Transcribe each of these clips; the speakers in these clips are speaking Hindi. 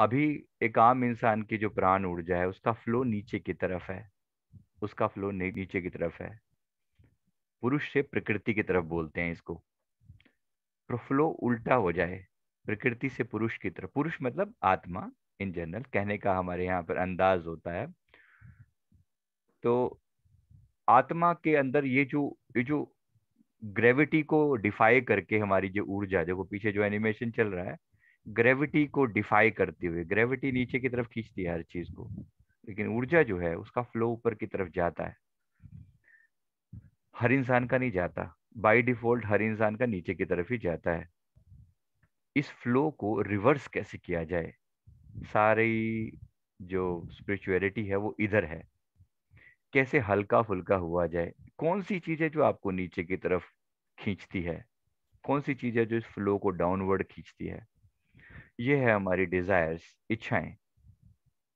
अभी एक आम इंसान की जो प्राण ऊर्जा है उसका फ्लो नीचे की तरफ है उसका फ्लो नीचे की तरफ है पुरुष से प्रकृति की तरफ बोलते हैं इसको फ्लो तो उल्टा हो जाए प्रकृति से पुरुष की तरफ पुरुष मतलब आत्मा इन जनरल कहने का हमारे यहाँ पर अंदाज होता है तो आत्मा के अंदर ये जो ये जो ग्रेविटी को डिफाई करके हमारी जो ऊर्जा देखो पीछे जो एनिमेशन चल रहा है ग्रेविटी को डिफाई करते हुए ग्रेविटी हम्म। नीचे की तरफ खींचती है हर चीज को लेकिन ऊर्जा जो है उसका फ्लो ऊपर की तरफ जाता है हर इंसान का नहीं जाता बाय डिफॉल्ट हर इंसान का नीचे की तरफ ही जाता है इस फ्लो को रिवर्स कैसे किया जाए सारी जो स्पिरिचुअलिटी है वो इधर है कैसे हल्का फुल्का हुआ जाए कौन सी चीज़ है जो आपको नीचे की तरफ खींचती है कौन सी चीज़ है जो इस फ्लो को डाउनवर्ड खींचती है ये है हमारी डिजायर्स इच्छाएं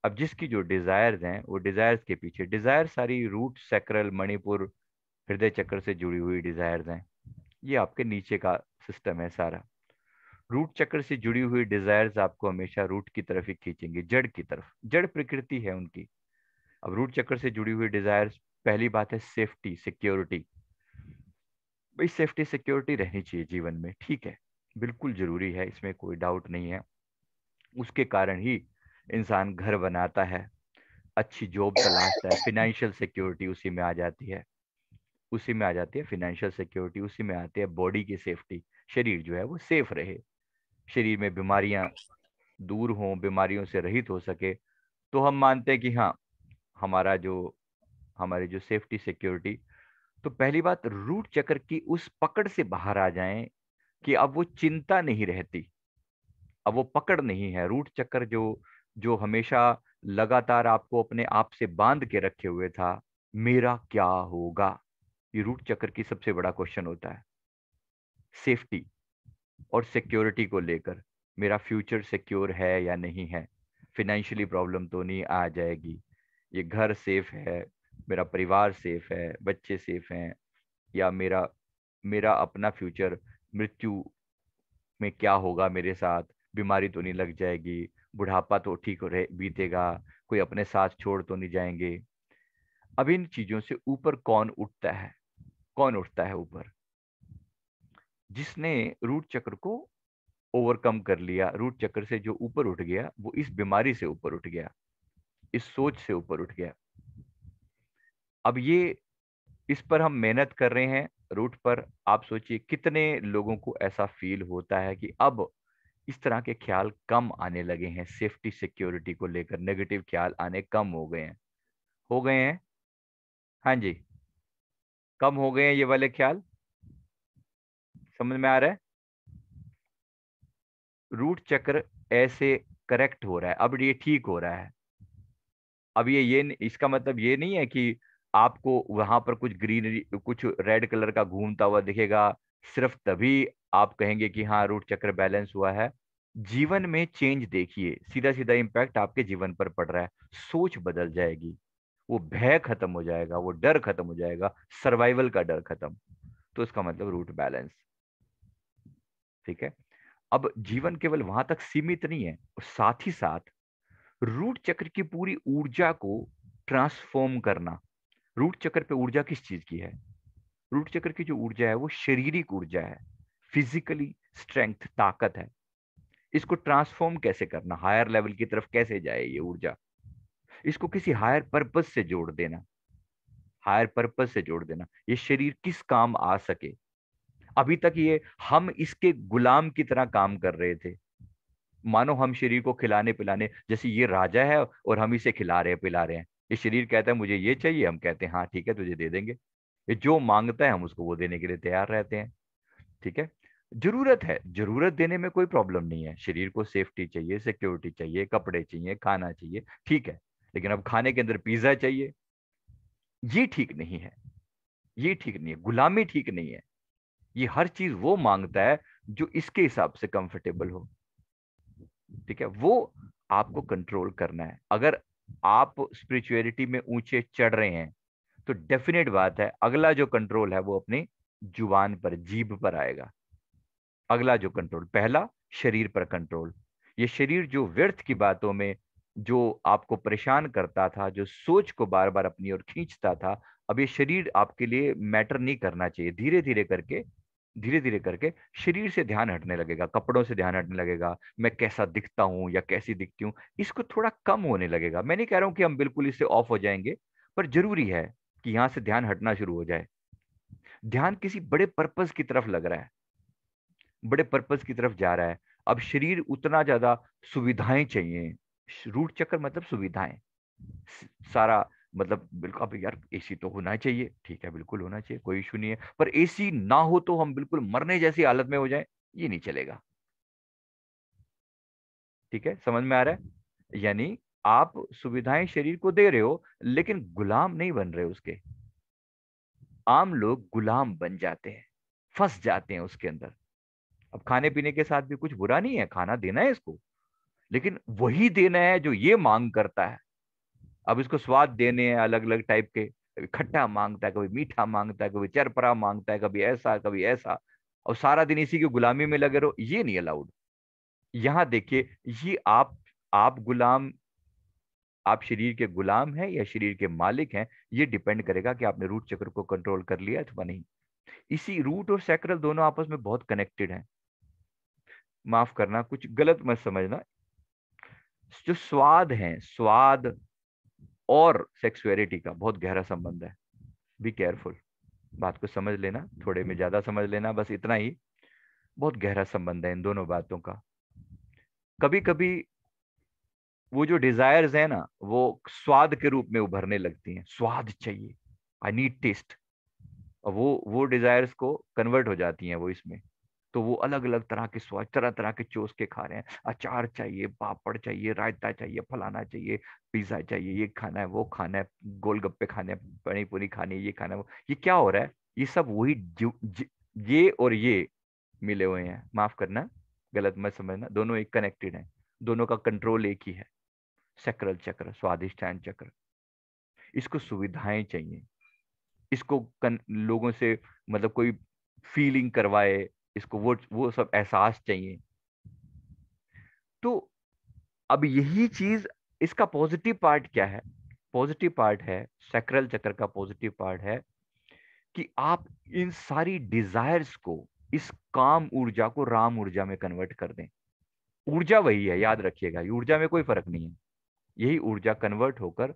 अब जिसकी जो डिजायर्स हैं वो डिजायर्स के पीछे डिजायर सारी रूट सेक्रल मणिपुर हृदय चक्र से जुड़ी हुई डिजायर्स हैं ये आपके नीचे का सिस्टम है सारा रूट चक्र से जुड़ी हुई डिजायर्स आपको हमेशा रूट की तरफ ही खींचेंगे जड़ की तरफ जड़ प्रकृति है उनकी अब रूट चक्र से जुड़ी हुई डिजायर्स पहली बात है सेफ्टी सिक्योरिटी भाई सेफ्टी सिक्योरिटी रहनी चाहिए जीवन में ठीक है बिल्कुल जरूरी है इसमें कोई डाउट नहीं है उसके कारण ही इंसान घर बनाता है अच्छी जॉब तलाशता है फिनेंशियल सिक्योरिटी उसी में आ जाती है उसी में आ जाती है फिनेंशियल सिक्योरिटी उसी में आती है बॉडी की सेफ्टी शरीर जो है वो सेफ रहे शरीर में बीमारियां दूर हों बीमारियों से रहित हो सके तो हम मानते हैं कि हाँ हमारा जो हमारी जो सेफ्टी सिक्योरिटी तो पहली बात रूट चक्र की उस पकड़ से बाहर आ जाएं कि अब वो चिंता नहीं रहती अब वो पकड़ नहीं है रूट चक्कर जो जो हमेशा लगातार आपको अपने आप से बांध के रखे हुए था मेरा क्या होगा ये रूट चक्कर की सबसे बड़ा क्वेश्चन होता है सेफ्टी और सिक्योरिटी को लेकर मेरा फ्यूचर सिक्योर है या नहीं है फिनेंशियली प्रॉब्लम तो नहीं आ जाएगी ये घर सेफ है मेरा परिवार सेफ है बच्चे सेफ हैं या मेरा मेरा अपना फ्यूचर मृत्यु में क्या होगा मेरे साथ बीमारी तो नहीं लग जाएगी बुढ़ापा तो ठीक रह बीतेगा कोई अपने साथ छोड़ तो नहीं जाएंगे अब इन चीजों से ऊपर कौन उठता है कौन उठता है ऊपर जिसने रूट चक्र को ओवरकम कर लिया रूट चक्र से जो ऊपर उठ गया वो इस बीमारी से ऊपर उठ गया इस सोच से ऊपर उठ गया अब ये इस पर हम मेहनत कर रहे हैं रूट पर आप सोचिए कितने लोगों को ऐसा फील होता है कि अब इस तरह के ख्याल कम आने लगे हैं सेफ्टी सिक्योरिटी को लेकर नेगेटिव ख्याल आने कम हो गए हैं हो गए हैं हाँ जी कम हो गए हैं ये वाले ख्याल समझ में आ रहा है रूट चक्र ऐसे करेक्ट हो रहा है अब ये ठीक हो रहा है अब ये ये इसका मतलब ये नहीं है कि आपको वहां पर कुछ ग्रीनरी कुछ रेड कलर का घूमता हुआ दिखेगा सिर्फ तभी आप कहेंगे कि हाँ रूट चक्र बैलेंस हुआ है जीवन में चेंज देखिए सीधा सीधा इम्पैक्ट आपके जीवन पर पड़ रहा है सोच बदल जाएगी वो भय खत्म हो जाएगा वो डर खत्म हो जाएगा सर्वाइवल का डर खत्म तो इसका मतलब रूट बैलेंस ठीक है अब जीवन केवल वहां तक सीमित नहीं है और साथ ही साथ रूट चक्र की पूरी ऊर्जा को ट्रांसफॉर्म करना रूट चक्र पे ऊर्जा किस चीज की है रूट चक्र की जो ऊर्जा है वो शारीरिक ऊर्जा है फिजिकली स्ट्रेंथ ताकत है इसको ट्रांसफॉर्म कैसे करना हायर लेवल की तरफ कैसे जाए ये ऊर्जा इसको किसी हायर पर्पज से जोड़ देना हायर पर्पज से जोड़ देना ये शरीर किस काम आ सके अभी तक ये हम इसके गुलाम की तरह काम कर रहे थे मानो हम शरीर को खिलाने पिलाने जैसे ये राजा है और हम इसे खिला रहे पिला रहे हैं ये शरीर कहता है मुझे ये चाहिए हम कहते हैं हाँ ठीक है तुझे दे देंगे ये जो मांगता है हम उसको वो देने के लिए तैयार रहते हैं ठीक है जरूरत है जरूरत देने में कोई प्रॉब्लम नहीं है शरीर को सेफ्टी चाहिए सिक्योरिटी चाहिए कपड़े चाहिए खाना चाहिए ठीक है लेकिन अब खाने के अंदर पिज्जा चाहिए ये ठीक नहीं है ये ठीक नहीं है गुलामी ठीक नहीं है ये हर चीज वो मांगता है जो इसके हिसाब से कंफर्टेबल हो ठीक है वो आपको कंट्रोल करना है अगर आप स्पिरिचुअलिटी में ऊंचे चढ़ रहे हैं तो डेफिनेट बात है अगला जो कंट्रोल है वो अपने जुबान पर जीभ पर आएगा अगला जो कंट्रोल पहला शरीर पर कंट्रोल ये शरीर जो व्यर्थ की बातों में जो आपको परेशान करता था जो सोच को बार बार अपनी ओर खींचता था अब ये शरीर आपके लिए मैटर नहीं करना चाहिए धीरे धीरे करके धीरे धीरे करके शरीर से ध्यान हटने लगेगा कपड़ों से ध्यान हटने लगेगा मैं कैसा दिखता हूँ या कैसी दिखती हूँ इसको थोड़ा कम होने लगेगा मैं नहीं कह रहा हूं कि हम बिल्कुल इससे ऑफ हो जाएंगे पर जरूरी है कि यहां से ध्यान हटना शुरू हो जाए ध्यान किसी बड़े पर्पज की तरफ लग रहा है बड़े पर्पज की तरफ जा रहा है अब शरीर उतना ज्यादा सुविधाएं चाहिए रूट चक्कर मतलब सुविधाएं सारा मतलब बिल्कुल अब यार एसी तो होना चाहिए ठीक है बिल्कुल होना चाहिए कोई इशू नहीं है पर एसी ना हो तो हम बिल्कुल मरने जैसी हालत में हो जाए ये नहीं चलेगा ठीक है समझ में आ रहा है यानी आप सुविधाएं शरीर को दे रहे हो लेकिन गुलाम नहीं बन रहे उसके आम लोग गुलाम बन जाते हैं फंस जाते हैं उसके अंदर अब खाने पीने के साथ भी कुछ बुरा नहीं है खाना देना है इसको लेकिन वही देना है जो ये मांग करता है अब इसको स्वाद देने हैं अलग अलग टाइप के कभी खट्टा मांगता है कभी मीठा मांगता है कभी चरपरा मांगता है कभी ऐसा कभी ऐसा और सारा दिन इसी की गुलामी में लगे रहो ये नहीं अलाउड यहां देखिए ये आप आप गुलाम आप शरीर के गुलाम हैं या शरीर के मालिक हैं ये डिपेंड करेगा कि आपने रूट चक्र को कंट्रोल कर लिया अथवा नहीं इसी रूट और सैक्रल दोनों आपस में बहुत कनेक्टेड हैं माफ करना कुछ गलत मत समझना जो स्वाद है स्वाद और सेक्सुअलिटी का बहुत गहरा संबंध है बी केयरफुल बात को समझ लेना थोड़े में ज्यादा समझ लेना बस इतना ही बहुत गहरा संबंध है इन दोनों बातों का कभी कभी वो जो डिजायर्स है ना वो स्वाद के रूप में उभरने लगती हैं स्वाद चाहिए आई नीड टेस्ट वो वो डिजायर्स को कन्वर्ट हो जाती हैं वो इसमें तो वो अलग अलग तरह के स्वाद तरह तरह के चोस के खा रहे हैं अचार चाहिए पापड़ चाहिए रायता चाहिए फलाना चाहिए पिज्जा चाहिए ये खाना है वो खाना है गोलगप्पे खाने हैं पनी पूरी खानी है ये खाना है वो ये क्या हो रहा है ये सब वही ये और ये मिले हुए हैं माफ करना गलत मत समझना दोनों एक कनेक्टेड है दोनों का कंट्रोल एक ही है सेक्रल चक्र स्वादिष्ठान चक्र इसको सुविधाएं चाहिए इसको कन, लोगों से मतलब कोई फीलिंग करवाए इसको वो वो सब एहसास चाहिए तो अब यही चीज इसका पॉजिटिव पार्ट क्या है पॉजिटिव पार्ट है सेक्रल चक्र का पॉजिटिव पार्ट है कि आप इन सारी डिजायर्स को इस काम ऊर्जा को राम ऊर्जा में कन्वर्ट कर दें ऊर्जा वही है याद रखिएगा ऊर्जा में कोई फर्क नहीं है यही ऊर्जा कन्वर्ट होकर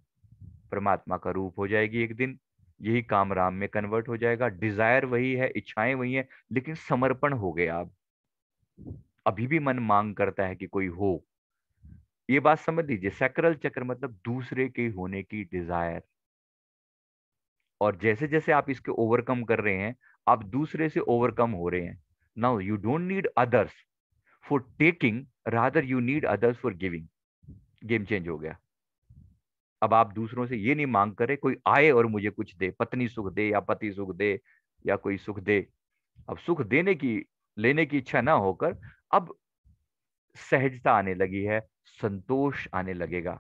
परमात्मा का रूप हो जाएगी एक दिन यही काम राम में कन्वर्ट हो जाएगा डिजायर वही है इच्छाएं वही है लेकिन समर्पण हो गया आप अभी भी मन मांग करता है कि कोई हो ये बात समझ लीजिए सैक्रल चक्र मतलब दूसरे के होने की डिजायर और जैसे जैसे आप इसके ओवरकम कर रहे हैं आप दूसरे से ओवरकम हो रहे हैं now you don't need others for taking rather you need others for giving game change हो गया अब आप दूसरों से ये नहीं मांग करे कोई आए और मुझे कुछ दे पत्नी सुख दे या पति सुख दे या कोई सुख दे अब सुख देने की लेने की इच्छा ना होकर अब सहजता आने लगी है संतोष आने लगेगा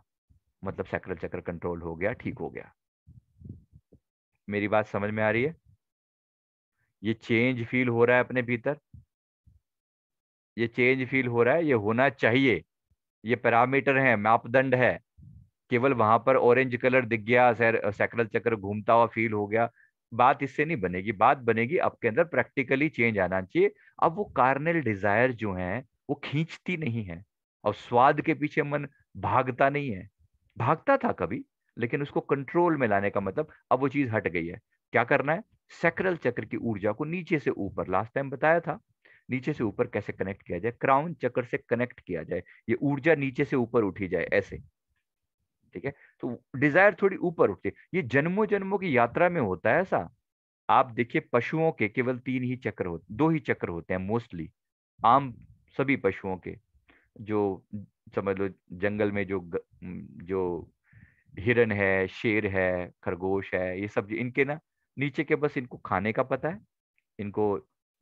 मतलब सैक्रल चक्र कंट्रोल हो गया ठीक हो गया मेरी बात समझ में आ रही है ये चेंज फील हो रहा है अपने भीतर ये चेंज फील हो रहा है ये होना चाहिए ये पैरामीटर है मापदंड है केवल वहां पर ऑरेंज कलर दिख गया सर सैक्रल चक्र घूमता हुआ फील हो गया बात इससे नहीं बनेगी बात बनेगी आपके अंदर प्रैक्टिकली चेंज आना चाहिए अब वो कार्नल डिजायर जो है वो खींचती नहीं है और स्वाद के पीछे मन भागता नहीं है भागता था कभी लेकिन उसको कंट्रोल में लाने का मतलब अब वो चीज हट गई है क्या करना है सेक्रल चक्र की ऊर्जा को नीचे से ऊपर लास्ट टाइम बताया था नीचे से ऊपर कैसे कनेक्ट किया जाए क्राउन चक्र से कनेक्ट किया जाए ये ऊर्जा नीचे से ऊपर उठी जाए ऐसे ठीक है तो डिजायर थोड़ी ऊपर उठती है ये जन्मों जन्मों की यात्रा में होता है ऐसा आप देखिए पशुओं के केवल तीन ही चक्र होते दो ही चक्र होते हैं मोस्टली आम सभी पशुओं के जो समझ लो जंगल में जो जो हिरन है शेर है खरगोश है ये सब इनके ना नीचे के बस इनको खाने का पता है इनको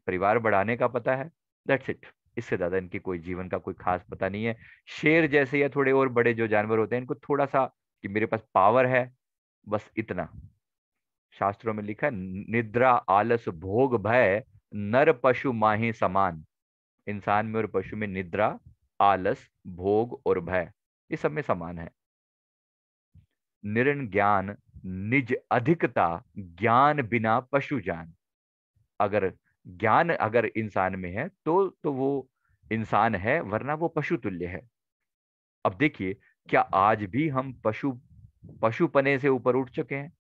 परिवार बढ़ाने का पता है दैट्स इट इससे ज्यादा इनके कोई जीवन का कोई खास पता नहीं है शेर जैसे या थोड़े और बड़े जो जानवर होते हैं इनको थोड़ा सा कि मेरे पास पावर है बस इतना शास्त्रों में लिखा है निद्रा आलस भोग भय नर पशु माहे समान इंसान में और पशु में निद्रा आलस भोग और भय ये सब में समान है निरन ज्ञान निज अधिकता ज्ञान बिना पशु जान अगर ज्ञान अगर इंसान में है तो तो वो इंसान है वरना वो पशु तुल्य है अब देखिए क्या आज भी हम पशु पशुपने से ऊपर उठ चुके हैं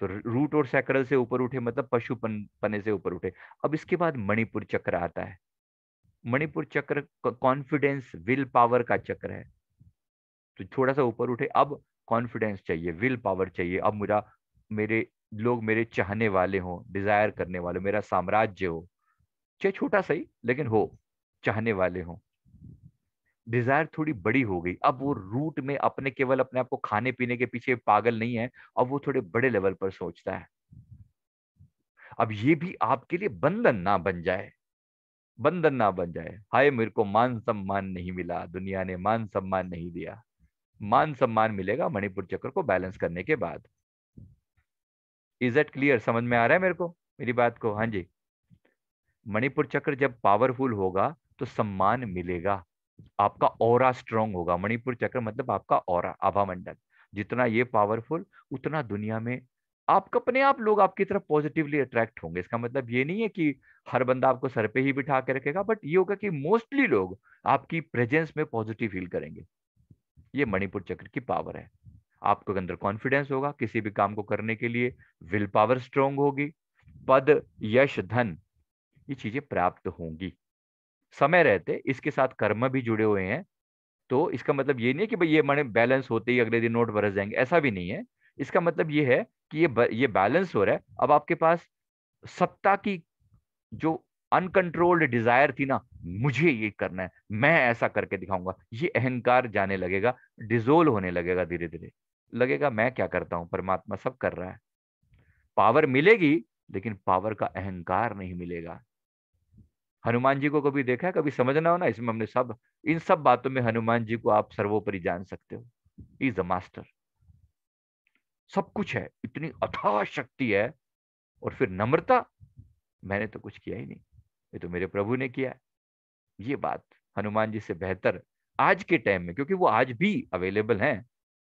तो रूट और सैक्रल से ऊपर उठे मतलब पशुपन पने से ऊपर उठे अब इसके बाद मणिपुर चक्र आता है मणिपुर चक्र कॉन्फिडेंस विल पावर का चक्र है तो थोड़ा सा ऊपर उठे अब कॉन्फिडेंस चाहिए विल पावर चाहिए अब मेरा मेरे लोग मेरे चाहने वाले हों डिजायर करने वाले मेरा साम्राज्य हो चाहे छोटा सही लेकिन हो चाहने वाले हों डिजायर थोड़ी बड़ी हो गई अब वो रूट में अपने केवल अपने आप को खाने पीने के पीछे पागल नहीं है अब वो थोड़े बड़े लेवल पर सोचता है अब ये भी आपके लिए बंधन ना बन जाए बंधन ना बन जाए हाय मेरे को मान सम्मान नहीं मिला दुनिया ने मान सम्मान नहीं दिया मान सम्मान मिलेगा मणिपुर चक्र को बैलेंस करने के बाद इज एट क्लियर समझ में आ रहा है मेरे को मेरी बात को हाँ जी मणिपुर चक्र जब पावरफुल होगा तो सम्मान मिलेगा आपका और स्ट्रॉन्ग होगा मणिपुर चक्र मतलब आपका और आभा मंडल जितना ये पावरफुल उतना दुनिया में आप अपने आप लोग आपकी तरफ पॉजिटिवली अट्रैक्ट होंगे इसका मतलब ये नहीं है कि हर बंदा आपको सर पे ही बिठा के रखेगा बट ये होगा कि मोस्टली लोग आपकी प्रेजेंस में पॉजिटिव फील करेंगे ये मणिपुर चक्र की पावर है आपके अंदर कॉन्फिडेंस होगा किसी भी काम को करने के लिए विल पावर स्ट्रोंग होगी पद यश धन ये चीजें प्राप्त होंगी समय रहते इसके साथ कर्म भी जुड़े हुए हैं तो इसका मतलब ये नहीं है कि भाई ये मैंने बैलेंस होते ही अगले दिन नोट बरस जाएंगे ऐसा भी नहीं है इसका मतलब ये है कि ये ये बैलेंस हो रहा है अब आपके पास सत्ता की जो अनकंट्रोल्ड डिजायर थी ना मुझे ये करना है मैं ऐसा करके दिखाऊंगा ये अहंकार जाने लगेगा डिजोल्व होने लगेगा धीरे धीरे लगेगा मैं क्या करता हूं परमात्मा सब कर रहा है पावर मिलेगी लेकिन पावर का अहंकार नहीं मिलेगा हनुमान जी को कभी देखा है कभी समझना हो ना इसमें हमने सब इन सब बातों में हनुमान जी को आप सर्वोपरि जान सकते हो इज अ मास्टर सब कुछ है इतनी अथाह शक्ति है और फिर नम्रता मैंने तो कुछ किया ही नहीं ये तो मेरे प्रभु ने किया ये बात हनुमान जी से बेहतर आज के टाइम में क्योंकि वो आज भी अवेलेबल हैं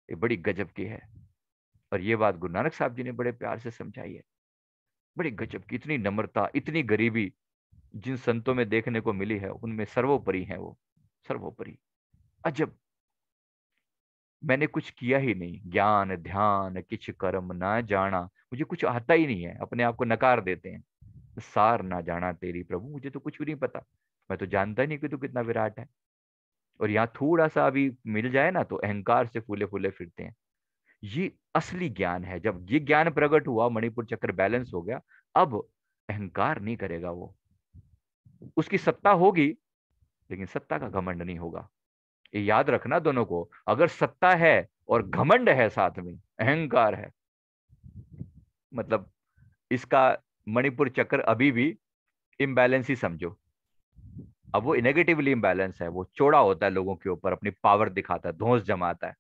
ये बड़ी गजब की है और ये बात गुरु नानक साहब जी ने बड़े प्यार से समझाई है बड़ी गजब की इतनी नम्रता इतनी गरीबी जिन संतों में देखने को मिली है उनमें सर्वोपरि है वो सर्वोपरि अजब मैंने कुछ किया ही नहीं ज्ञान ध्यान किच कर्म ना जाना मुझे कुछ आता ही नहीं है अपने आप को नकार देते हैं सार ना जाना तेरी प्रभु मुझे तो कुछ भी नहीं पता मैं तो जानता ही नहीं कि तू कितना विराट है और यहाँ थोड़ा सा अभी मिल जाए ना तो अहंकार से फूले फूले फिरते हैं ये असली ज्ञान है जब ये ज्ञान प्रकट हुआ मणिपुर चक्र बैलेंस हो गया अब अहंकार नहीं करेगा वो उसकी सत्ता होगी लेकिन सत्ता का घमंड नहीं होगा ये याद रखना दोनों को अगर सत्ता है और घमंड है साथ में अहंकार है मतलब इसका मणिपुर चक्र अभी भी इम्बैलेंस ही समझो अब वो नेगेटिवली इम्बैलेंस है वो चौड़ा होता है लोगों के ऊपर अपनी पावर दिखाता है धोस जमाता है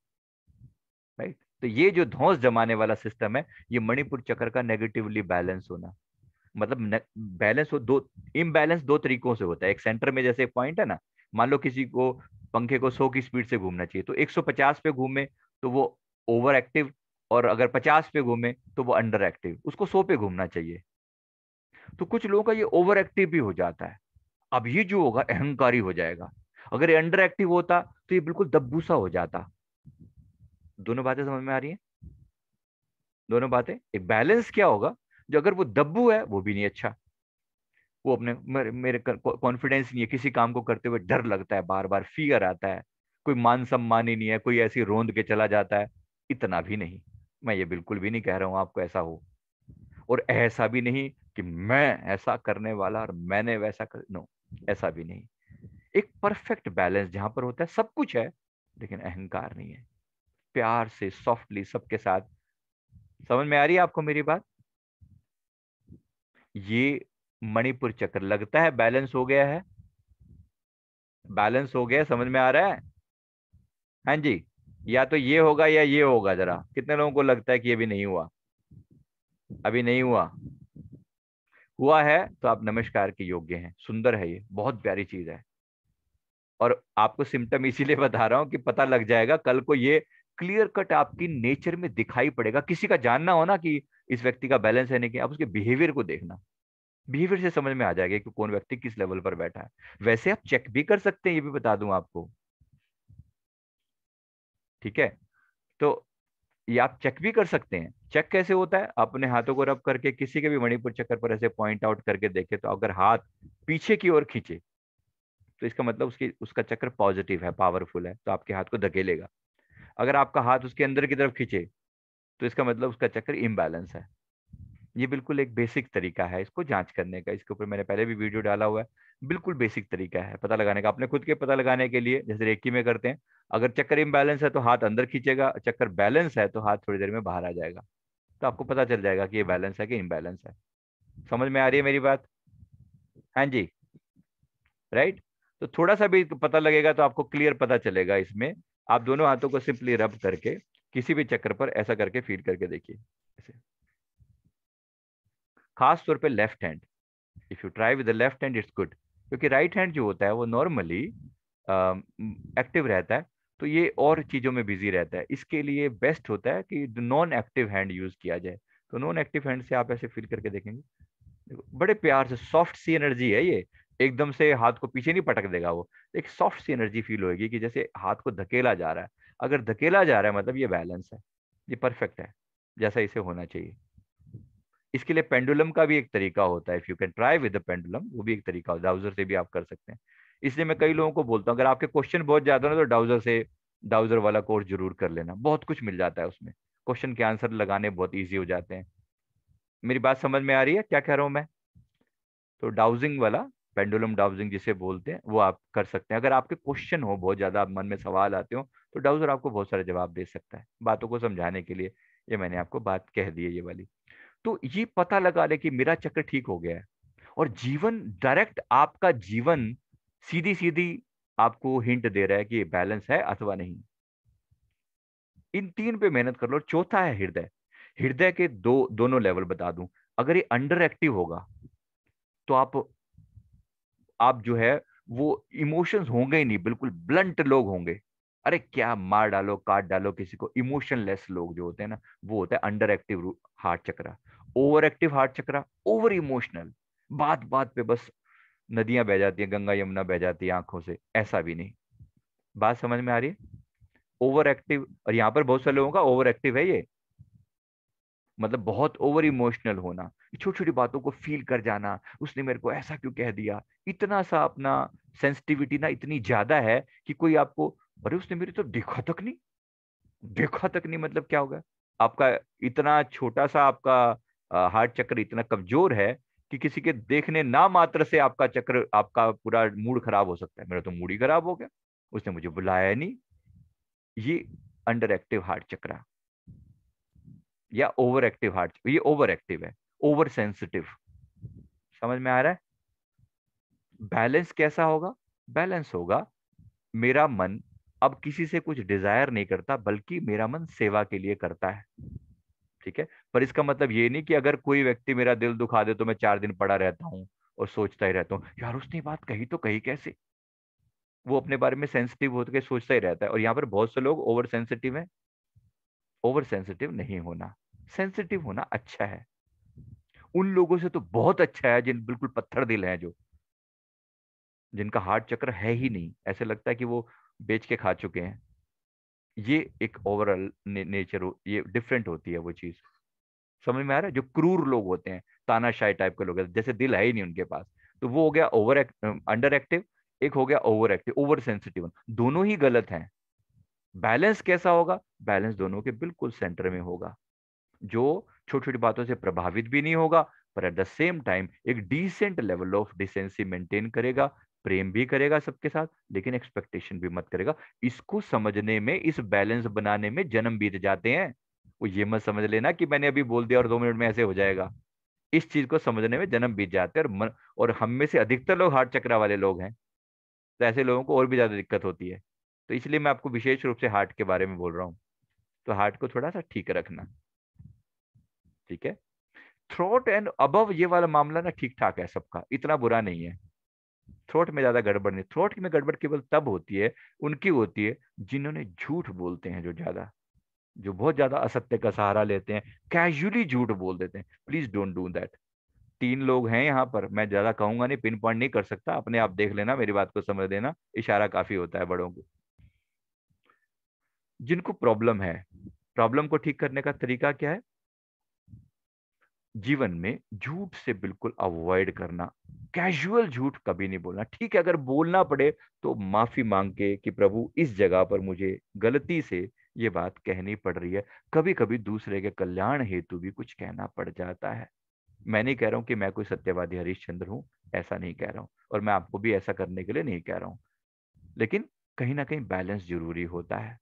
राइट तो ये जो धोस जमाने वाला सिस्टम है ये मणिपुर चक्र का नेगेटिवली बैलेंस होना मतलब बैलेंस हो दो इम्बैलेंस दो तरीकों से होता है एक सेंटर में जैसे पॉइंट है ना मान लो किसी को पंखे को सौ की स्पीड से घूमना चाहिए तो एक पे घूमे तो वो ओवर एक्टिव और अगर पचास पे घूमे तो वो अंडर एक्टिव उसको सौ पे घूमना चाहिए तो कुछ लोगों का ये ओवर एक्टिव भी हो जाता है अब ये जो होगा अहंकारी हो जाएगा अगर ये अंडर एक्टिव होता तो ये बिल्कुल दब्बूसा हो जाता दोनों बातें समझ में आ रही है दोनों बातें एक बैलेंस क्या होगा जो अगर वो दब्बू है वो भी नहीं अच्छा वो अपने मेरे, मेरे कॉन्फिडेंस नहीं है किसी काम को करते हुए डर लगता है बार बार फियर आता है कोई मान सम्मान ही नहीं है कोई ऐसी रोंद के चला जाता है इतना भी नहीं मैं ये बिल्कुल भी नहीं कह रहा हूं आपको ऐसा हो और ऐसा भी नहीं कि मैं ऐसा करने वाला और मैंने वैसा कर नो ऐसा भी नहीं एक परफेक्ट बैलेंस जहां पर होता है सब कुछ है लेकिन अहंकार नहीं है प्यार से सॉफ्टली सबके साथ समझ में आ रही है आपको मेरी बात ये मणिपुर चक्र लगता है बैलेंस हो गया है बैलेंस हो गया समझ में आ रहा है हाँ जी या तो ये होगा या ये होगा जरा कितने लोगों को लगता है कि अभी नहीं हुआ अभी नहीं हुआ हुआ है तो आप नमस्कार के योग्य हैं सुंदर है ये बहुत प्यारी चीज है और आपको सिम्टम इसीलिए बता रहा हूं कि पता लग जाएगा कल को ये क्लियर कट आपकी नेचर में दिखाई पड़ेगा किसी का जानना हो ना कि इस व्यक्ति का बैलेंस है नहीं कि आप उसके बिहेवियर को देखना बिहेवियर से समझ में आ जाएगा कि कौन व्यक्ति किस लेवल पर बैठा है वैसे आप चेक भी कर सकते हैं ये भी बता दूं आपको ठीक है तो ये आप चेक भी कर सकते हैं चेक कैसे होता है अपने हाथों को रब करके किसी के भी मणिपुर चक्कर पर ऐसे पॉइंट आउट करके देखे तो अगर हाथ पीछे की ओर खींचे तो इसका मतलब उसकी उसका चक्कर पॉजिटिव है पावरफुल है तो आपके हाथ को धकेलेगा अगर आपका हाथ उसके अंदर की तरफ खींचे तो इसका मतलब उसका चक्कर इम्बैलेंस है ये बिल्कुल एक बेसिक तरीका है इसको जांच करने का इसके ऊपर मैंने पहले भी वीडियो डाला हुआ है बिल्कुल बेसिक तरीका है पता लगाने का अपने खुद के पता लगाने के लिए जैसे रेकी में करते हैं अगर चक्कर इम्बैलेंस है तो हाथ अंदर खींचेगा चक्कर बैलेंस है तो हाथ थोड़ी देर में बाहर आ जाएगा तो आपको पता चल जाएगा कि ये बैलेंस है कि इम्बैलेंस है समझ में आ रही है मेरी बात हाँ जी राइट तो थोड़ा सा भी पता लगेगा तो आपको क्लियर पता चलेगा इसमें आप दोनों हाथों को सिंपली रब करके किसी भी चक्कर पर ऐसा करके फील करके देखिए ऐसे खास तौर पे left hand if you try with the left hand it's good क्योंकि राइट हैंड जो होता है वो नॉर्मली एक्टिव रहता है तो ये और चीज़ों में बिजी रहता है इसके लिए बेस्ट होता है कि नॉन एक्टिव हैंड यूज़ किया जाए तो नॉन एक्टिव हैंड से आप ऐसे फील करके देखेंगे देखो बड़े प्यार से सॉफ्ट सी एनर्जी है ये एकदम से हाथ को पीछे नहीं पटक देगा वो एक सॉफ्ट सी एनर्जी फील होगी कि जैसे हाथ को धकेला जा रहा है अगर धकेला जा रहा है मतलब ये बैलेंस है ये परफेक्ट है जैसा इसे होना चाहिए इसके लिए पेंडुलम का भी एक तरीका होता है if you can try with the pendulum वो भी एक तरीका होता है डाउजर से भी आप कर सकते हैं इसलिए मैं कई लोगों को बोलता हूँ अगर आपके क्वेश्चन बहुत ज्यादा ना तो डाउजर से डाउजर वाला कोर्स जरूर कर लेना बहुत कुछ मिल जाता है उसमें क्वेश्चन के आंसर लगाने बहुत ईजी हो जाते हैं मेरी बात समझ में आ रही है क्या कह रहा हूँ मैं तो डाउजिंग वाला पेंडुलम डाउजिंग जिसे बोलते हैं वो आप कर सकते हैं अगर आपके क्वेश्चन हो बहुत ज्यादा मन में सवाल आते हो तो डाउजर आपको बहुत सारे जवाब दे सकता है बातों को समझाने के लिए ये मैंने आपको बात कह दी है ये वाली तो ये पता लगा ले कि मेरा चक्र ठीक हो गया है और जीवन डायरेक्ट आपका जीवन सीधी सीधी आपको हिंट दे रहा है कि बैलेंस है अथवा नहीं इन तीन पे मेहनत कर लो चौथा है हृदय हृदय के दो दोनों लेवल बता दूं अगर ये अंडर एक्टिव होगा तो आप आप जो है वो इमोशंस होंगे ही नहीं बिल्कुल ब्लंट लोग होंगे अरे क्या मार डालो काट डालो किसी को इमोशनलेस लोग जो होते हैं ना वो होता है under active heart chakra over active heart chakra over emotional बात बात पे बस नदियां बह जाती हैं गंगा यमुना बह जाती है आंखों से ऐसा भी नहीं बात समझ में आ रही है ओवर एक्टिव और यहाँ पर बहुत सारे लोगों का ओवर एक्टिव है ये मतलब बहुत ओवर इमोशनल होना छोटी छोटी बातों को फील कर जाना उसने मेरे को ऐसा क्यों कह दिया इतना सा अपना सेंसिटिविटी ना इतनी ज्यादा है कि कोई आपको अरे उसने मेरी तो देखा तक नहीं देखा तक नहीं मतलब क्या होगा आपका इतना छोटा सा आपका हार्ट चक्र इतना कमजोर है कि किसी के देखने ना मात्र से आपका चक्र आपका पूरा मूड खराब हो सकता है मेरा तो मूड ही खराब हो गया उसने मुझे बुलाया नहीं ये अंडर एक्टिव हार्ट चक्र या ओवर एक्टिव हार्ट ये ओवर एक्टिव है ओवर सेंसिटिव समझ में आ रहा है बैलेंस कैसा होगा बैलेंस होगा मेरा मन अब किसी से कुछ डिजायर नहीं करता बल्कि मेरा मन सेवा के लिए करता है ठीक है पर इसका मतलब ये नहीं कि अगर कोई व्यक्ति मेरा दिल दुखा दे तो मैं चार दिन पड़ा रहता हूँ और सोचता ही रहता हूँ यार उसने बात कही तो कही कैसे वो अपने बारे में सेंसिटिव के सोचता ही रहता है और यहाँ पर बहुत से लोग ओवर सेंसिटिव है ओवर सेंसिटिव नहीं होना सेंसिटिव होना अच्छा है उन लोगों से तो बहुत अच्छा है जिन बिल्कुल पत्थर दिल हैं जो जिनका हार्ट चक्र है ही नहीं ऐसे लगता है कि वो बेच के खा चुके हैं ये एक ओवरऑल ने, नेचर ये डिफरेंट होती है वो चीज समझ में आ रहा है जो क्रूर लोग होते हैं तानाशाही टाइप के लोग जैसे दिल है ही नहीं उनके पास तो वो हो गया ओवर अंडर एक्टिव एक हो गया ओवर एक्टिव ओवर सेंसिटिव दोनों ही गलत हैं बैलेंस कैसा होगा बैलेंस दोनों के बिल्कुल सेंटर में होगा जो छोटी छोटी बातों से प्रभावित भी नहीं होगा पर एट द सेम टाइम एक decent level of decency maintain करेगा प्रेम भी करेगा सबके साथ लेकिन एक्सपेक्टेशन भी मत करेगा इसको समझने में इस बैलेंस बनाने में जन्म बीत जाते हैं वो ये मत समझ लेना कि मैंने अभी बोल दिया और दो मिनट में ऐसे हो जाएगा इस चीज को समझने में जन्म बीत जाते हैं और मन, और हम में से अधिकतर लोग हार्ट चक्रा वाले लोग हैं तो ऐसे लोगों को और भी ज्यादा दिक्कत होती है तो इसलिए मैं आपको विशेष रूप से हार्ट के बारे में बोल रहा हूँ तो हार्ट को थोड़ा सा ठीक रखना ठीक है थ्रोट एंड अबव ये वाला मामला ना ठीक ठाक है सबका इतना बुरा नहीं है थ्रोट में ज्यादा गड़बड़ नहीं थ्रोट में गड़बड़ केवल तब होती है उनकी होती है जिन्होंने झूठ बोलते हैं जो ज्यादा जो बहुत ज्यादा असत्य का सहारा लेते हैं कैजुअली झूठ बोल देते हैं प्लीज डोंट डू दैट तीन लोग हैं यहाँ पर मैं ज्यादा कहूंगा नहीं पिन पॉइंट नहीं कर सकता अपने आप देख लेना मेरी बात को समझ देना इशारा काफी होता है बड़ों को जिनको प्रॉब्लम है प्रॉब्लम को ठीक करने का तरीका क्या है जीवन में झूठ से बिल्कुल अवॉइड करना कैजुअल झूठ कभी नहीं बोलना ठीक है अगर बोलना पड़े तो माफी मांग के कि प्रभु इस जगह पर मुझे गलती से ये बात कहनी पड़ रही है कभी कभी दूसरे के कल्याण हेतु भी कुछ कहना पड़ जाता है मैं नहीं कह रहा हूं कि मैं कोई सत्यवादी हरिश्चंद्र हूं ऐसा नहीं कह रहा हूं और मैं आपको भी ऐसा करने के लिए नहीं कह रहा हूं लेकिन कहीं ना कहीं बैलेंस जरूरी होता है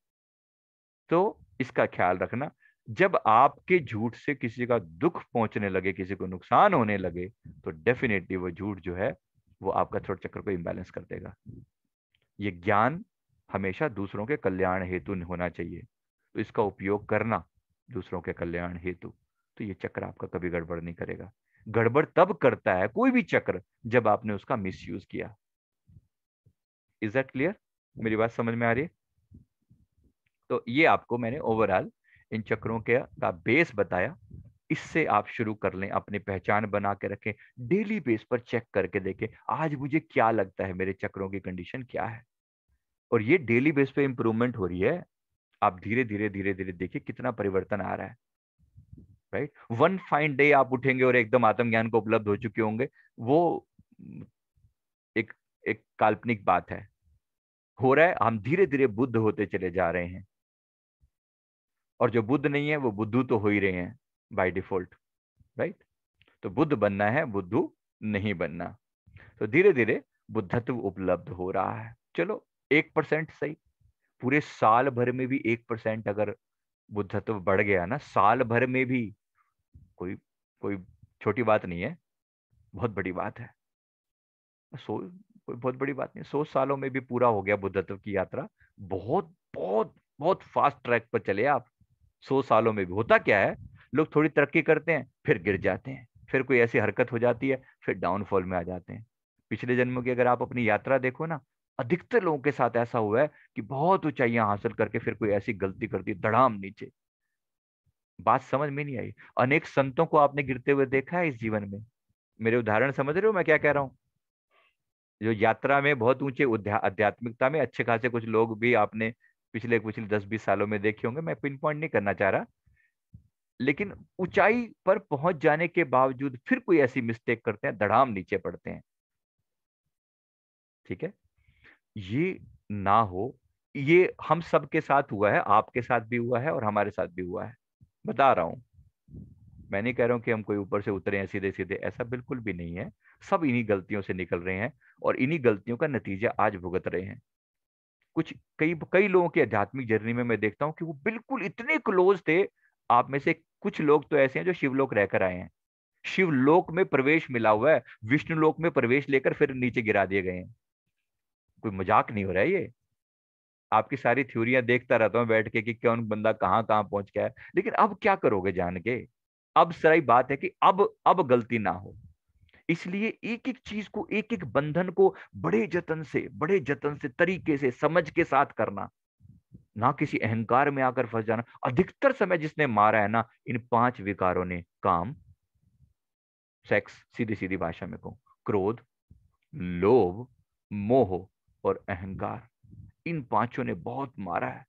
तो इसका ख्याल रखना जब आपके झूठ से किसी का दुख पहुंचने लगे किसी को नुकसान होने लगे तो डेफिनेटली वो झूठ जो है वो आपका थ्रोट चक्र को इम्बैलेंस कर देगा ये ज्ञान हमेशा दूसरों के कल्याण हेतु होना चाहिए तो इसका उपयोग करना दूसरों के कल्याण हेतु तो ये चक्र आपका कभी गड़बड़ नहीं करेगा गड़बड़ तब करता है कोई भी चक्र जब आपने उसका मिस यूज किया इज दैट क्लियर मेरी बात समझ में आ रही है तो ये आपको मैंने ओवरऑल इन चक्रों के का बेस बताया इससे आप शुरू कर लें अपनी पहचान बना के रखें डेली बेस पर चेक करके देखें आज मुझे क्या लगता है मेरे चक्रों की कंडीशन क्या है और ये डेली बेस पे इंप्रूवमेंट हो रही है आप धीरे धीरे धीरे धीरे देखिए कितना परिवर्तन आ रहा है राइट वन फाइन डे आप उठेंगे और एकदम आत्मज्ञान को उपलब्ध हो चुके होंगे वो एक एक काल्पनिक बात है हो रहा है हम धीरे धीरे बुद्ध होते चले जा रहे हैं और जो बुद्ध नहीं है वो बुद्धू तो हो ही रहे हैं बाय डिफॉल्ट राइट तो बुद्ध बनना है बुद्धू नहीं बनना तो धीरे धीरे बुद्धत्व उपलब्ध हो रहा है चलो एक परसेंट सही पूरे साल भर में भी एक परसेंट अगर बुद्धत्व बढ़ गया ना साल भर में भी कोई कोई छोटी बात नहीं है बहुत बड़ी बात है सो कोई बहुत बड़ी बात नहीं सौ सालों में भी पूरा हो गया बुद्धत्व की यात्रा बहुत बहुत बहुत फास्ट ट्रैक पर चले आप सौ सालों में भी होता क्या है लोग थोड़ी तरक्की करते हैं फिर गिर जाते हैं फिर कोई ऐसी हरकत हो जाती है फिर डाउनफॉल में आ जाते हैं पिछले जन्मों की अगर आप अपनी यात्रा देखो ना अधिकतर लोगों के साथ ऐसा हुआ है कि बहुत ऊंचाइयां हासिल करके फिर कोई ऐसी गलती करती है दड़ाम नीचे बात समझ में नहीं आई अनेक संतों को आपने गिरते हुए देखा है इस जीवन में मेरे उदाहरण समझ रहे हो मैं क्या कह रहा हूं जो यात्रा में बहुत ऊंचे आध्यात्मिकता में अच्छे खासे कुछ लोग भी आपने पिछले पिछले दस बीस सालों में देखे होंगे मैं पिन पॉइंट नहीं करना चाह रहा लेकिन ऊंचाई पर पहुंच जाने के बावजूद फिर कोई ऐसी मिस्टेक करते हैं धड़ाम नीचे पड़ते हैं ठीक है ये ना हो ये हम सबके साथ हुआ है आपके साथ भी हुआ है और हमारे साथ भी हुआ है बता रहा हूं मैं नहीं कह रहा हूं कि हम कोई ऊपर से उतरे हैं सीधे सीधे ऐसा बिल्कुल भी नहीं है सब इन्हीं गलतियों से निकल रहे हैं और इन्हीं गलतियों का नतीजा आज भुगत रहे हैं कुछ कई कई लोगों की आध्यात्मिक जर्नी में मैं देखता हूँ कि वो बिल्कुल इतने क्लोज थे आप में से कुछ लोग तो ऐसे हैं जो शिवलोक रहकर आए हैं शिवलोक में प्रवेश मिला हुआ है विष्णु लोक में प्रवेश लेकर फिर नीचे गिरा दिए गए हैं कोई मजाक नहीं हो रहा है ये आपकी सारी थ्योरियां देखता रहता हूँ बैठ के कि क्यों बंदा कहाँ कहाँ पहुंच गया है लेकिन अब क्या करोगे जान के अब सराई बात है कि अब अब गलती ना हो इसलिए एक एक चीज को एक एक बंधन को बड़े जतन से बड़े जतन से तरीके से समझ के साथ करना ना किसी अहंकार में आकर फंस जाना अधिकतर समय जिसने मारा है ना इन पांच विकारों ने काम सेक्स सीधी सीधी भाषा में कहूं क्रोध लोभ मोह और अहंकार इन पांचों ने बहुत मारा है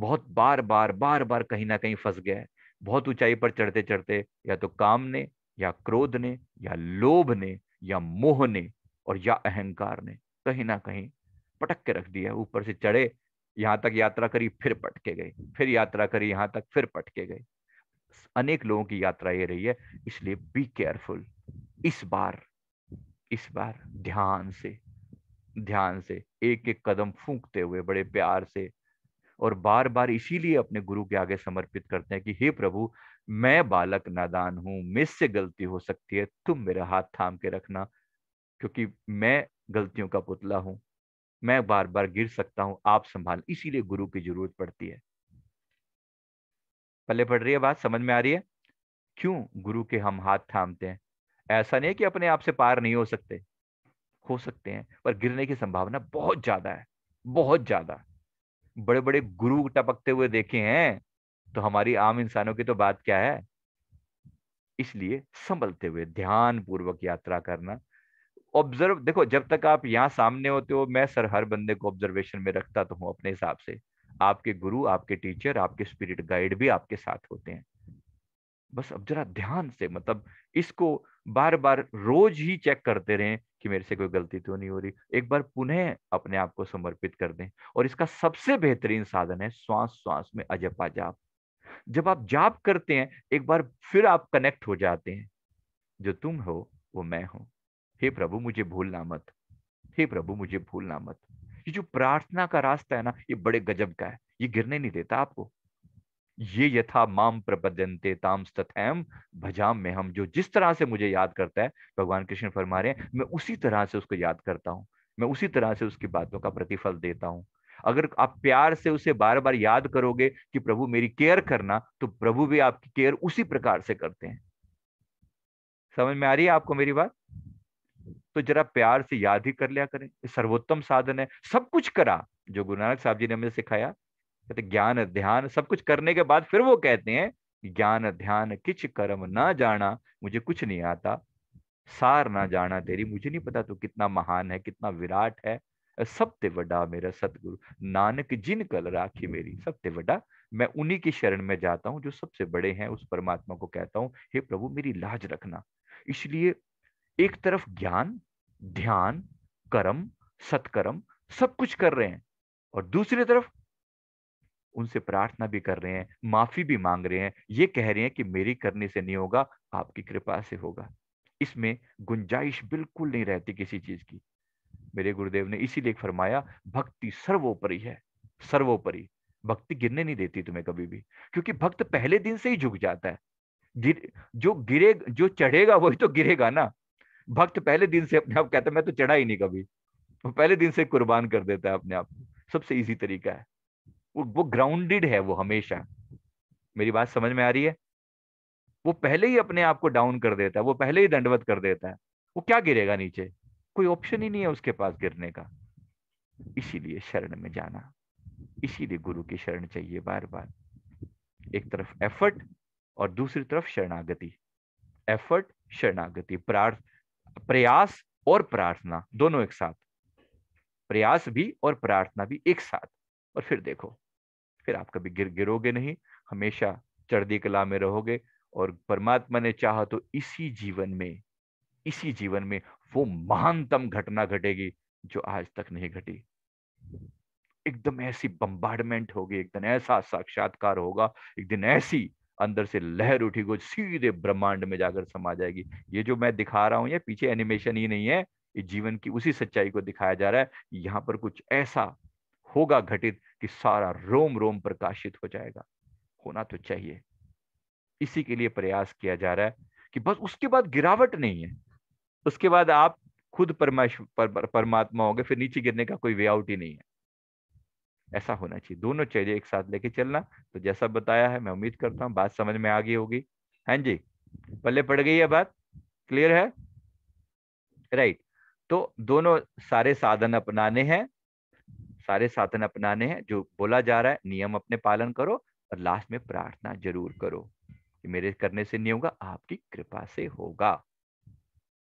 बहुत बार बार बार बार कहीं ना कहीं फंस गया है बहुत ऊंचाई पर चढ़ते चढ़ते या तो काम ने या क्रोध ने या लोभ ने या मोह ने और या अहंकार ने कहीं ना कहीं पटक के रख दिया ऊपर से चढ़े यहाँ तक यात्रा करी फिर पटके गए फिर यात्रा करी यहाँ तक फिर पटके गए अनेक लोगों की यात्रा ये रही है इसलिए बी केयरफुल इस बार इस बार ध्यान से ध्यान से एक एक कदम फूंकते हुए बड़े प्यार से और बार बार इसीलिए अपने गुरु के आगे समर्पित करते हैं कि हे प्रभु मैं बालक नादान हूं मुझसे गलती हो सकती है तुम मेरा हाथ थाम के रखना क्योंकि मैं गलतियों का पुतला हूं मैं बार बार गिर सकता हूं आप संभाल इसीलिए गुरु की जरूरत पड़ती है पहले पढ़ रही है बात समझ में आ रही है क्यों गुरु के हम हाथ थामते हैं ऐसा नहीं है कि अपने आप से पार नहीं हो सकते हो सकते हैं पर गिरने की संभावना बहुत ज्यादा है बहुत ज्यादा बड़े बड़े गुरु टपकते हुए देखे हैं तो हमारी आम इंसानों की तो बात क्या है इसलिए संभलते हुए ध्यान पूर्वक यात्रा करना ऑब्जर्व देखो जब तक आप यहाँ सामने होते हो मैं सर हर बंदे को ऑब्जर्वेशन में रखता तो हूँ अपने हिसाब से आपके गुरु आपके टीचर आपके स्पिरिट गाइड भी आपके साथ होते हैं बस अब जरा ध्यान से मतलब इसको बार बार रोज ही चेक करते रहें कि मेरे से कोई गलती तो नहीं हो रही एक बार पुनः अपने आप को समर्पित कर दें और इसका सबसे बेहतरीन साधन है श्वास श्वास में अजपा जाप जब आप जाप करते हैं एक बार फिर आप कनेक्ट हो जाते हैं जो तुम हो वो मैं हूं हे प्रभु मुझे भूलना मत हे प्रभु मुझे भूलना मत ये जो प्रार्थना का रास्ता है ना ये बड़े गजब का है ये गिरने नहीं देता आपको ये यथा माम प्रपद्यंते ताम तथैम भजाम में हम जो जिस तरह से मुझे याद करता है भगवान कृष्ण फरमा रहे हैं मैं उसी तरह से उसको याद करता हूँ मैं उसी तरह से उसकी बातों का प्रतिफल देता हूँ अगर आप प्यार से उसे बार बार याद करोगे कि प्रभु मेरी केयर करना तो प्रभु भी आपकी केयर उसी प्रकार से करते हैं समझ में आ रही है आपको मेरी बात तो जरा प्यार से याद ही कर लिया करें सर्वोत्तम साधन है सब कुछ करा जो गुरु नानक साहब जी ने हमें सिखाया कहते ज्ञान ध्यान सब कुछ करने के बाद फिर वो कहते हैं ज्ञान ध्यान किच कर्म ना जाना मुझे कुछ नहीं आता सार ना जाना तेरी मुझे नहीं पता तू कितना महान है कितना विराट है सब ते वडा मेरा सतगुरु नानक जिन कल राखी मेरी सब ते वडा मैं उन्हीं की शरण में जाता हूं जो सबसे बड़े हैं उस परमात्मा को कहता हूं हे प्रभु मेरी लाज रखना इसलिए एक तरफ ज्ञान ध्यान कर्म सत्कर्म सब कुछ कर रहे हैं और दूसरी तरफ उनसे प्रार्थना भी कर रहे हैं माफी भी मांग रहे हैं ये कह रहे हैं कि मेरी करने से नहीं होगा आपकी कृपा से होगा इसमें गुंजाइश बिल्कुल नहीं रहती किसी चीज की मेरे गुरुदेव ने इसीलिए फरमाया भक्ति सर्वोपरि है सर्वोपरि भक्ति गिरने नहीं देती तुम्हें कभी भी क्योंकि भक्त पहले दिन से ही झुक जाता है गिर जो गिरे जो चढ़ेगा वही तो गिरेगा ना भक्त पहले दिन से अपने आप कहता है मैं तो चढ़ा ही नहीं कभी वो पहले दिन से कुर्बान कर देता है अपने आप सबसे इजी तरीका है वो वो ग्राउंडेड है वो हमेशा मेरी बात समझ में आ रही है वो पहले ही अपने आप को डाउन कर देता है वो पहले ही दंडवत कर देता है वो क्या गिरेगा नीचे कोई ऑप्शन ही नहीं है उसके पास गिरने का इसीलिए शरण में जाना इसीलिए गुरु की शरण चाहिए बार बार एक तरफ एफर्ट और दूसरी तरफ शरणागति एफर्ट शरणागति प्रार्थ प्रयास और प्रार्थना दोनों एक साथ प्रयास भी और प्रार्थना भी एक साथ और फिर देखो फिर आप कभी गिर गिरोगे नहीं हमेशा चढ़दी कला में रहोगे और परमात्मा ने चाहा तो इसी जीवन में इसी जीवन में वो महानतम घटना घटेगी जो आज तक नहीं घटी एकदम ऐसी बम्बार्डमेंट होगी एक दिन ऐसा साक्षात्कार होगा एक दिन ऐसी अंदर से लहर उठी को सीधे ब्रह्मांड में जाकर समा जाएगी ये जो मैं दिखा रहा हूं ये पीछे एनिमेशन ही नहीं है ये जीवन की उसी सच्चाई को दिखाया जा रहा है यहां पर कुछ ऐसा होगा घटित कि सारा रोम रोम प्रकाशित हो जाएगा होना तो चाहिए इसी के लिए प्रयास किया जा रहा है कि बस उसके बाद गिरावट नहीं है उसके बाद आप खुद परमेश पर, परमात्मा होंगे फिर नीचे गिरने का कोई वे आउट ही नहीं है ऐसा होना चाहिए दोनों चेहरे एक साथ लेके चलना तो जैसा बताया है मैं उम्मीद करता हूँ बात समझ में आ गई होगी हाँ जी पल्ले पड़ गई है बात क्लियर है राइट तो दोनों सारे साधन अपनाने हैं सारे साधन अपनाने हैं जो बोला जा रहा है नियम अपने पालन करो और लास्ट में प्रार्थना जरूर करो कि मेरे करने से नहीं होगा आपकी कृपा से होगा